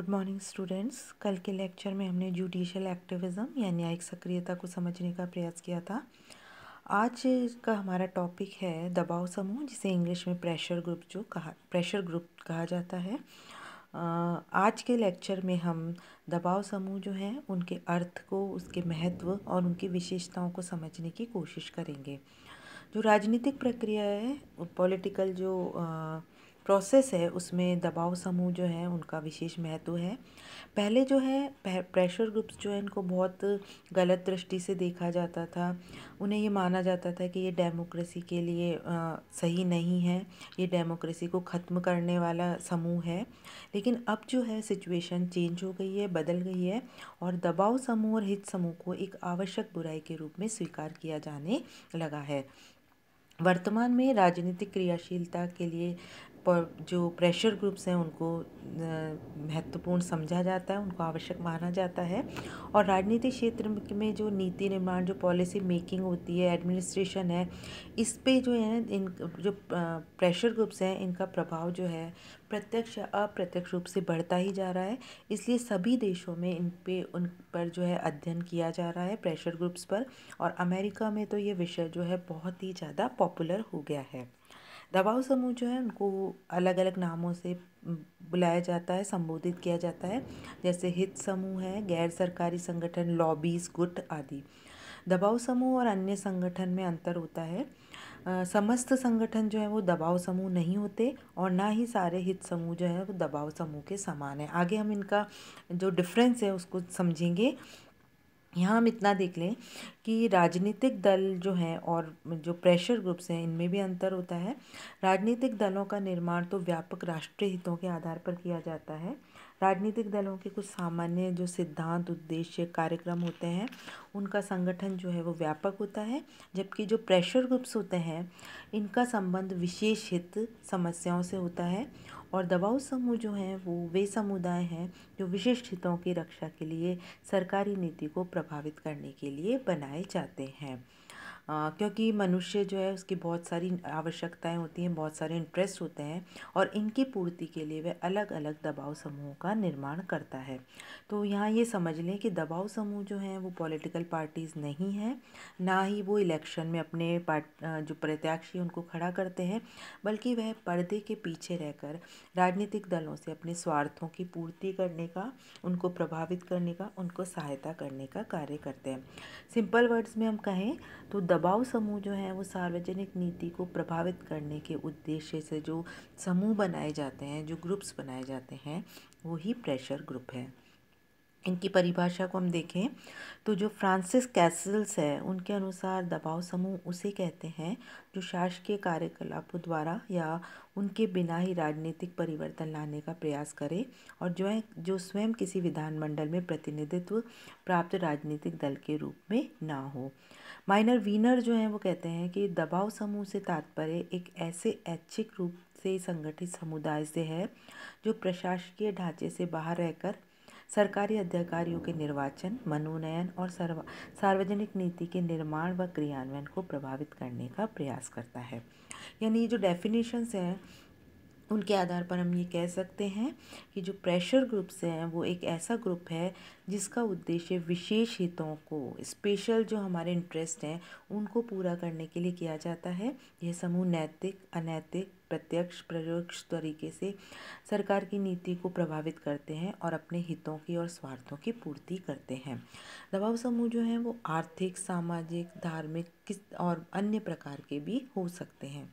good morning students कल के lecture में हमने जुडिशल एक्टिविज़म या न्यायिक सक्रियता को समझने का प्रयास किया था आज का हमारा टॉपिक है दबाव समूह जिसे इंग्लिश में प्रेशर ग्रुप जो कहा प्रेशर ग्रुप कहा जाता है आज के लेक्चर में हम दबाव समूह जो हैं उनके अर्थ को उसके महत्व और उनकी विशेषताओं को समझने की कोशिश करेंगे जो राजनीतिक प्रक्रिया है पॉलिटिकल जो आ, प्रोसेस है उसमें दबाव समूह जो है उनका विशेष महत्व है पहले जो है प्रेशर ग्रुप्स जो है इनको बहुत गलत दृष्टि से देखा जाता था उन्हें ये माना जाता था कि ये डेमोक्रेसी के लिए आ, सही नहीं है ये डेमोक्रेसी को ख़त्म करने वाला समूह है लेकिन अब जो है सिचुएशन चेंज हो गई है बदल गई है और दबाव समूह और हित समूह को एक आवश्यक बुराई के रूप में स्वीकार किया जाने लगा है वर्तमान में राजनीतिक क्रियाशीलता के लिए पर जो प्रेशर ग्रुप्स हैं उनको महत्वपूर्ण समझा जाता है उनको आवश्यक माना जाता है और राजनीतिक क्षेत्र में जो नीति निर्माण जो पॉलिसी मेकिंग होती है एडमिनिस्ट्रेशन है इस पे जो है इन जो प्रेशर ग्रुप्स हैं इनका प्रभाव जो है प्रत्यक्ष या अप्रत्यक्ष रूप से बढ़ता ही जा रहा है इसलिए सभी देशों में इन पे उन पर जो है अध्ययन किया जा रहा है प्रेशर ग्रुप्स पर और अमेरिका में तो ये विषय जो है बहुत ही ज़्यादा पॉपुलर हो गया है दबाव समूह जो है उनको अलग अलग नामों से बुलाया जाता है संबोधित किया जाता है जैसे हित समूह है गैर सरकारी संगठन लॉबीज गुट आदि दबाव समूह और अन्य संगठन में अंतर होता है आ, समस्त संगठन जो है वो दबाव समूह नहीं होते और ना ही सारे हित समूह जो है वो दबाव समूह के समान है आगे हम इनका जो डिफरेंस है उसको समझेंगे यहाँ हम इतना देख लें कि राजनीतिक दल जो हैं और जो प्रेशर ग्रुप्स हैं इनमें भी अंतर होता है राजनीतिक दलों का निर्माण तो व्यापक राष्ट्रीय हितों के आधार पर किया जाता है राजनीतिक दलों के कुछ सामान्य जो सिद्धांत उद्देश्य कार्यक्रम होते हैं उनका संगठन जो है वो व्यापक होता है जबकि जो प्रेशर ग्रुप्स होते हैं इनका संबंध विशेष हित समस्याओं से होता है और दबाऊ समूह जो हैं वो वे समुदाय हैं जो विशिष्ट हितों की रक्षा के लिए सरकारी नीति को प्रभावित करने के लिए बनाए जाते हैं क्योंकि मनुष्य जो है उसकी बहुत सारी आवश्यकताएं होती हैं बहुत सारे इंटरेस्ट होते हैं और इनकी पूर्ति के लिए वह अलग अलग दबाव समूहों का निर्माण करता है तो यहाँ ये समझ लें कि दबाव समूह जो हैं वो पॉलिटिकल पार्टीज़ नहीं हैं ना ही वो इलेक्शन में अपने पार्ट जो प्रत्याशी उनको खड़ा करते हैं बल्कि वह पर्दे के पीछे रहकर राजनीतिक दलों से अपने स्वार्थों की पूर्ति करने का उनको प्रभावित करने का उनको सहायता करने का कार्य करते हैं सिंपल वर्ड्स में हम कहें तो दबाव दबाव समूह जो हैं वो सार्वजनिक नीति को प्रभावित करने के उद्देश्य से जो समूह बनाए जाते हैं जो ग्रुप्स बनाए जाते हैं वो ही प्रेशर ग्रुप है इनकी परिभाषा को हम देखें तो जो फ्रांसिस कैसल्स है उनके अनुसार दबाव समूह उसे कहते हैं जो शासकीय कार्यकलापों द्वारा या उनके बिना ही राजनीतिक परिवर्तन लाने का प्रयास करे और जो है जो स्वयं किसी विधानमंडल में प्रतिनिधित्व प्राप्त राजनीतिक दल के रूप में ना हो माइनर वीनर जो हैं वो कहते हैं कि दबाव समूह से तात्पर्य एक ऐसे ऐच्छिक रूप से संगठित समुदाय से है जो प्रशासकीय ढांचे से बाहर रहकर सरकारी अधिकारियों के निर्वाचन मनोनयन और सार्वजनिक नीति के निर्माण व क्रियान्वयन को प्रभावित करने का प्रयास करता है यानी ये जो डेफिनेशंस हैं उनके आधार पर हम ये कह सकते हैं कि जो प्रेशर ग्रुप्स हैं वो एक ऐसा ग्रुप है जिसका उद्देश्य विशेष हितों को स्पेशल जो हमारे इंटरेस्ट हैं उनको पूरा करने के लिए किया जाता है यह समूह नैतिक अनैतिक प्रत्यक्ष प्रयोक्ष तरीके से सरकार की नीति को प्रभावित करते हैं और अपने हितों की और स्वार्थों की पूर्ति करते हैं दबाव समूह जो हैं वो आर्थिक सामाजिक धार्मिक किस और अन्य प्रकार के भी हो सकते हैं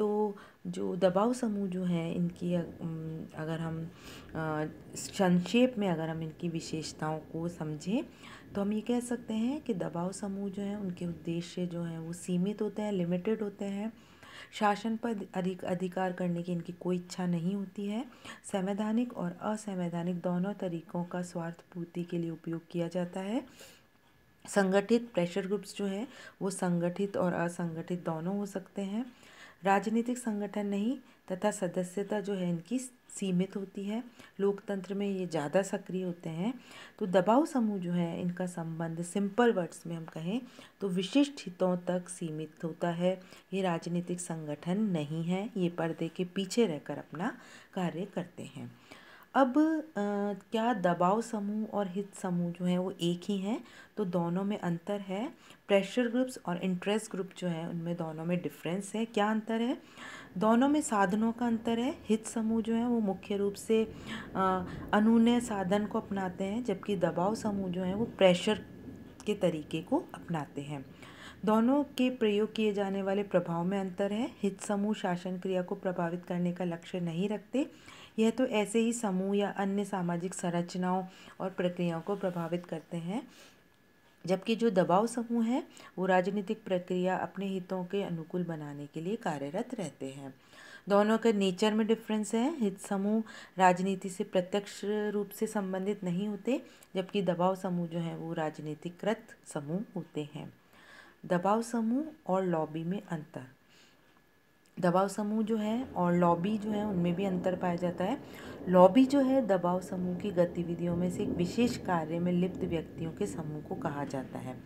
तो जो दबाव समूह जो हैं इनकी अगर हम संक्षेप में अगर हम इनकी विशेषताओं को समझें तो हम ये कह सकते हैं कि दबाव समूह जो हैं उनके उद्देश्य जो हैं वो सीमित होते हैं लिमिटेड होते हैं शासन पर अधिकार करने की इनकी कोई इच्छा नहीं होती है संवैधानिक और असंवैधानिक दोनों तरीकों का स्वार्थ पूर्ति के लिए उपयोग किया जाता है संगठित प्रेशर ग्रुप्स जो हैं वो संगठित और असंगठित दोनों हो सकते हैं राजनीतिक संगठन नहीं तथा सदस्यता जो है इनकी सीमित होती है लोकतंत्र में ये ज़्यादा सक्रिय होते हैं तो दबाव समूह जो है इनका संबंध सिंपल वर्ड्स में हम कहें तो विशिष्ट हितों तक सीमित होता है ये राजनीतिक संगठन नहीं है ये पर्दे के पीछे रहकर अपना कार्य करते हैं अब आ, क्या दबाव समूह और हित समूह जो है वो एक ही हैं तो दोनों में अंतर है प्रेशर ग्रुप्स और इंटरेस्ट ग्रुप जो है उनमें दोनों में डिफरेंस है क्या अंतर है दोनों में साधनों का अंतर है हित समूह जो है वो मुख्य रूप से अनुनय साधन को अपनाते हैं जबकि दबाव समूह जो है वो प्रेशर के तरीके को अपनाते हैं दोनों के प्रयोग किए जाने वाले प्रभाव में अंतर है हित समूह शासन क्रिया को प्रभावित करने का लक्ष्य नहीं रखते यह तो ऐसे ही समूह या अन्य सामाजिक संरचनाओं और प्रक्रियाओं को प्रभावित करते हैं जबकि जो दबाव समूह है वो राजनीतिक प्रक्रिया अपने हितों के अनुकूल बनाने के लिए कार्यरत रहते हैं दोनों के नेचर में डिफरेंस है हित समूह राजनीति से प्रत्यक्ष रूप से संबंधित नहीं होते जबकि दबाव समूह जो है वो राजनीतिकृत समूह होते हैं दबाव समूह और लॉबी में अंतर दबाव समूह जो है और लॉबी जो है उनमें भी अंतर पाया जाता है लॉबी जो है दबाव समूह की गतिविधियों में से एक विशेष कार्य में लिप्त व्यक्तियों के समूह को कहा जाता है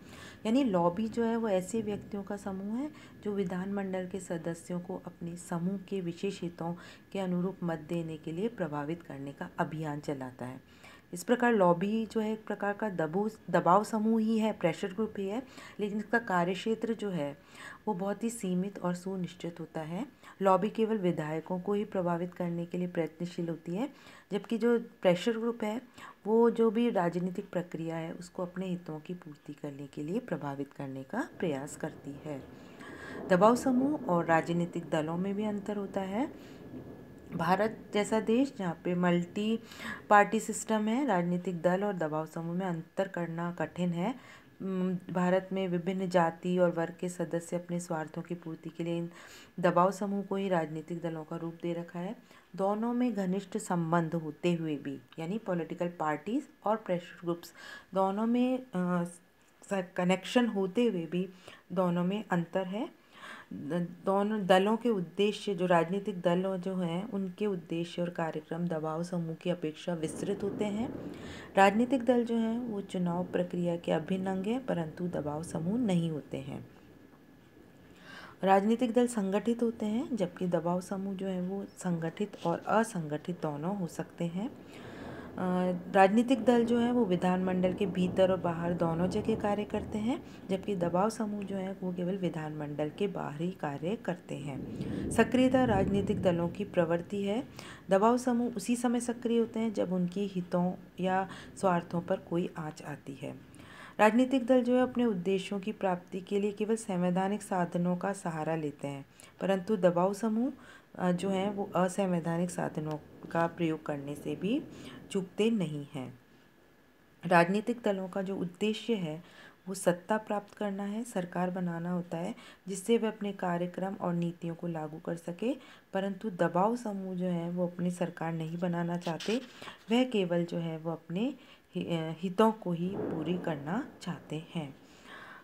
यानी लॉबी जो है वो ऐसे व्यक्तियों का समूह है जो विधानमंडल के सदस्यों को अपने समूह के विशेष हितों के अनुरूप मत देने के लिए प्रभावित करने का अभियान चलाता है इस प्रकार लॉबी जो है एक प्रकार का दबू दबाव समूह ही है प्रेशर ग्रुप ही है लेकिन इसका कार्य क्षेत्र जो है वो बहुत ही सीमित और सुनिश्चित होता है लॉबी केवल विधायकों को ही प्रभावित करने के लिए प्रयत्नशील होती है जबकि जो प्रेशर ग्रुप है वो जो भी राजनीतिक प्रक्रिया है उसको अपने हितों की पूर्ति करने के लिए प्रभावित करने का प्रयास करती है दबाव समूह और राजनीतिक दलों में भी अंतर होता है भारत जैसा देश जहाँ पे मल्टी पार्टी सिस्टम है राजनीतिक दल और दबाव समूह में अंतर करना कठिन है भारत में विभिन्न जाति और वर्ग के सदस्य अपने स्वार्थों की पूर्ति के लिए इन दबाव समूह को ही राजनीतिक दलों का रूप दे रखा है दोनों में घनिष्ठ संबंध होते हुए भी यानी पॉलिटिकल पार्टीज और प्रेशर ग्रुप्स दोनों में कनेक्शन होते हुए भी दोनों में अंतर है दोनों दलों के उद्देश्य जो राजनीतिक दल जो हैं उनके उद्देश्य और कार्यक्रम दबाव समूह की अपेक्षा विस्तृत होते हैं राजनीतिक दल जो हैं वो चुनाव प्रक्रिया के अभिन्न अंग हैं परंतु दबाव समूह नहीं होते हैं राजनीतिक दल संगठित होते हैं जबकि दबाव समूह जो है वो संगठित और असंगठित दोनों हो सकते हैं राजनीतिक दल जो है वो विधानमंडल के भीतर और बाहर दोनों जगह कार्य करते हैं जबकि दबाव समूह जो है वो केवल विधानमंडल के बाहर ही कार्य करते हैं सक्रियता राजनीतिक दलों की प्रवृत्ति है दबाव समूह उसी समय सक्रिय होते हैं जब उनकी हितों या स्वार्थों पर कोई आँच आती है राजनीतिक दल जो है अपने उद्देश्यों की प्राप्ति के लिए केवल संवैधानिक साधनों का सहारा लेते हैं परंतु दबाव समूह जो हैं वो असंवैधानिक साधनों का प्रयोग करने से भी चुकते नहीं हैं राजनीतिक दलों का जो उद्देश्य है वो सत्ता प्राप्त करना है सरकार बनाना होता है जिससे वे अपने कार्यक्रम और नीतियों को लागू कर सके परंतु दबाव समूह जो है वो अपनी सरकार नहीं बनाना चाहते वह केवल जो है वो अपने हितों को ही पूरी करना चाहते हैं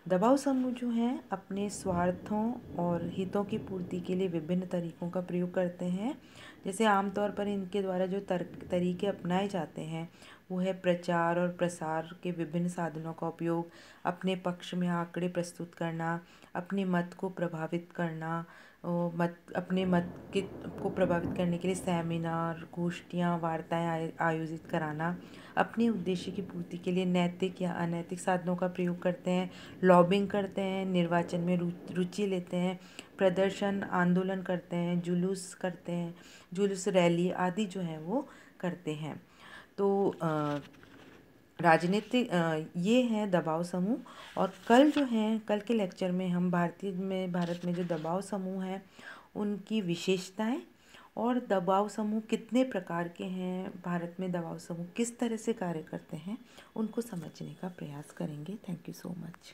दबाव समूह जो हैं अपने स्वार्थों और हितों की पूर्ति के लिए विभिन्न तरीकों का प्रयोग करते हैं जैसे आमतौर पर इनके द्वारा जो तर्क तरीके अपनाए जाते हैं वो है प्रचार और प्रसार के विभिन्न साधनों का उपयोग अपने पक्ष में आंकड़े प्रस्तुत करना अपने मत को प्रभावित करना मत अपने मत के को प्रभावित करने के लिए सेमिनार गोष्ठियाँ वार्ताएँ आयोजित कराना अपने उद्देश्य की पूर्ति के लिए नैतिक या अनैतिक साधनों का प्रयोग करते हैं लॉबिंग करते हैं निर्वाचन में रुचि लेते हैं प्रदर्शन आंदोलन करते हैं जुलूस करते हैं जुलूस रैली आदि जो है वो करते हैं तो आ, राजनीतिक ये हैं दबाव समूह और कल जो हैं कल के लेक्चर में हम भारतीय में भारत में जो दबाव समूह हैं उनकी विशेषताएं और दबाव समूह कितने प्रकार के हैं भारत में दबाव समूह किस तरह से कार्य करते हैं उनको समझने का प्रयास करेंगे थैंक यू सो मच